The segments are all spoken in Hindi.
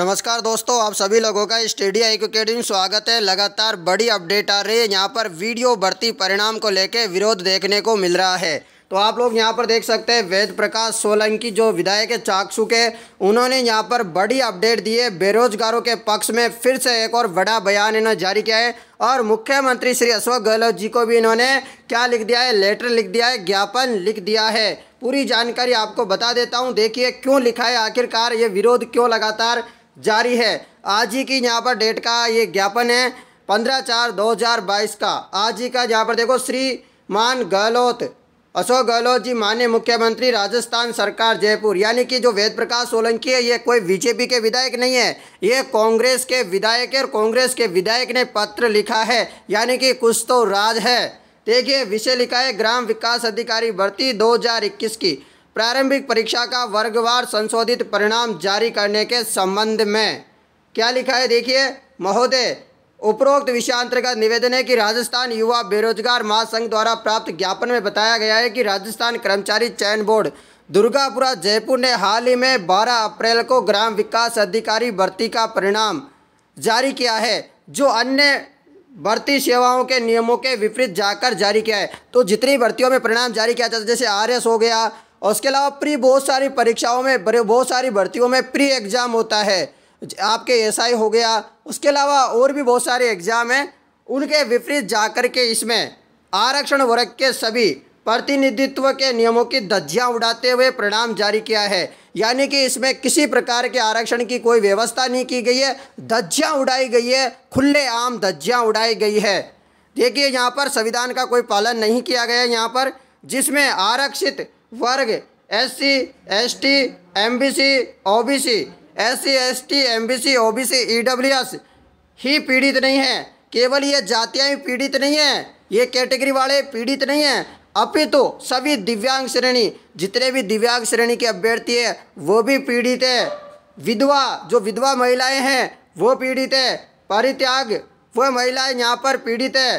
नमस्कार दोस्तों आप सभी लोगों का स्टेडिया एकेडमी में स्वागत है लगातार बड़ी अपडेट आ रही है यहाँ पर वीडियो भर्ती परिणाम को लेकर विरोध देखने को मिल रहा है तो आप लोग यहाँ पर देख सकते हैं वेद प्रकाश सोलंकी जो विधायक है चाकसू के उन्होंने यहाँ पर बड़ी अपडेट दी है बेरोजगारों के पक्ष में फिर से एक और बड़ा बयान इन्होंने जारी किया है और मुख्यमंत्री श्री अशोक गहलोत जी को भी इन्होंने क्या लिख दिया है लेटर लिख दिया है ज्ञापन लिख दिया है पूरी जानकारी आपको बता देता हूँ देखिए क्यों लिखा है आखिरकार ये विरोध क्यों लगातार जारी है आज ही की यहाँ पर डेट का ये ज्ञापन है पंद्रह चार दो हज़ार बाईस का आज ही का यहाँ पर देखो श्रीमान गहलोत अशोक गहलोत जी माननीय मुख्यमंत्री राजस्थान सरकार जयपुर यानी कि जो वेद प्रकाश सोलंकी है ये कोई बीजेपी के विधायक नहीं है ये कांग्रेस के विधायक है और कांग्रेस के विधायक ने पत्र लिखा है यानी कि कुछ तो राज है देखिए विषय लिखा है ग्राम विकास अधिकारी भर्ती 2021 की प्रारंभिक परीक्षा का वर्गवार संशोधित परिणाम जारी करने के संबंध में क्या लिखा है देखिए महोदय उपरोक्त विषयांतर्गत निवेदन है कि राजस्थान युवा बेरोजगार महासंघ द्वारा प्राप्त ज्ञापन में बताया गया है कि राजस्थान कर्मचारी चयन बोर्ड दुर्गापुरा जयपुर ने हाल ही में 12 अप्रैल को ग्राम विकास अधिकारी भर्ती का परिणाम जारी किया है जो अन्य भर्ती सेवाओं के नियमों के विपरीत जाकर जारी किया है तो जितनी भर्तियों में परिणाम जारी किया जाता है जैसे आर हो गया और उसके अलावा प्री बहुत सारी परीक्षाओं में बहुत सारी भर्तियों में प्री एग्ज़ाम होता है आपके एस हो गया उसके अलावा और भी बहुत सारे एग्ज़ाम हैं उनके विपरीत जाकर के इसमें आरक्षण वर्ग के सभी प्रतिनिधित्व के नियमों की धज्जियाँ उड़ाते हुए परिणाम जारी किया है यानी कि इसमें किसी प्रकार के आरक्षण की कोई व्यवस्था नहीं की गई है धज्जियाँ उड़ाई गई है खुले आम धज्जियाँ उड़ाई गई है देखिए यहाँ पर संविधान का कोई पालन नहीं किया गया यहाँ पर जिसमें आरक्षित वर्ग S C S T M B C O B C S C S T M B C O B C E W S ही पीड़ित नहीं है केवल ये जातियाँ पीड़ित नहीं हैं ये कैटेगरी वाले पीड़ित नहीं हैं अपितु तो सभी दिव्यांग श्रेणी जितने भी दिव्यांग श्रेणी के अभ्यर्थी है वो भी पीड़ित है विधवा जो विधवा महिलाएं हैं वो पीड़ित है परित्याग वह महिलाएं यहाँ पर पीड़ित है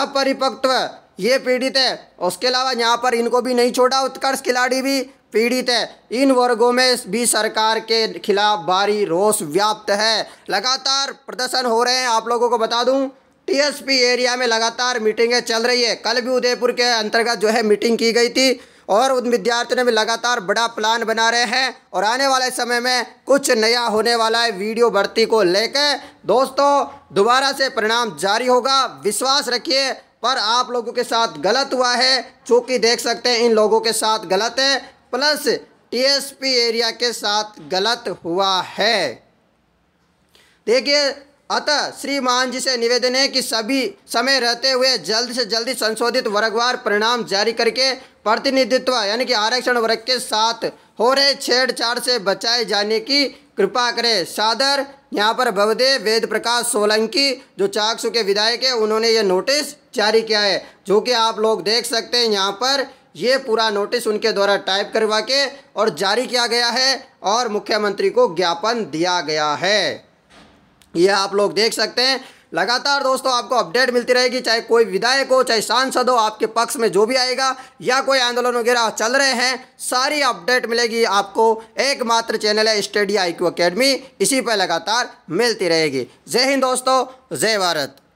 अपरिपक्व ये पीड़ित है उसके अलावा यहाँ पर इनको भी नहीं छोड़ा उत्कर्ष खिलाड़ी भी पीड़ित है इन वर्गों में भी सरकार के खिलाफ भारी रोष व्याप्त है लगातार प्रदर्शन हो रहे हैं आप लोगों को बता दूं टीएसपी एरिया में लगातार मीटिंगें चल रही है कल भी उदयपुर के अंतर्गत जो है मीटिंग की गई थी और उन विद्यार्थियों में लगातार बड़ा प्लान बना रहे हैं और आने वाले समय में कुछ नया होने वाला है वीडियो भर्ती को लेकर दोस्तों दोबारा से परिणाम जारी होगा विश्वास रखिए पर आप लोगों के साथ गलत हुआ है जो कि देख सकते हैं इन लोगों के साथ गलत है प्लस टीएसपी एरिया के साथ गलत हुआ है देखिए अतः श्री मान जी से निवेदन है कि सभी समय रहते हुए जल्द से जल्दी संशोधित वर्गवार परिणाम जारी करके प्रतिनिधित्व यानी कि आरक्षण वर्ग के साथ हो रहे छेड़छाड़ से बचाए जाने की कृपा करें सादर यहाँ पर भवदेव वेद प्रकाश सोलंकी जो चाकसू के विधायक है उन्होंने ये नोटिस जारी किया है जो कि आप लोग देख सकते हैं यहाँ पर ये पूरा नोटिस उनके द्वारा टाइप करवा के और जारी किया गया है और मुख्यमंत्री को ज्ञापन दिया गया है यह आप लोग देख सकते हैं लगातार दोस्तों आपको अपडेट मिलती रहेगी चाहे कोई विधायक हो चाहे सांसद हो आपके पक्ष में जो भी आएगा या कोई आंदोलन वगैरह चल रहे हैं सारी अपडेट मिलेगी आपको एकमात्र चैनल है स्टडी आई क्यू अकेडमी इसी पर लगातार मिलती रहेगी जय हिंद दोस्तों जय भारत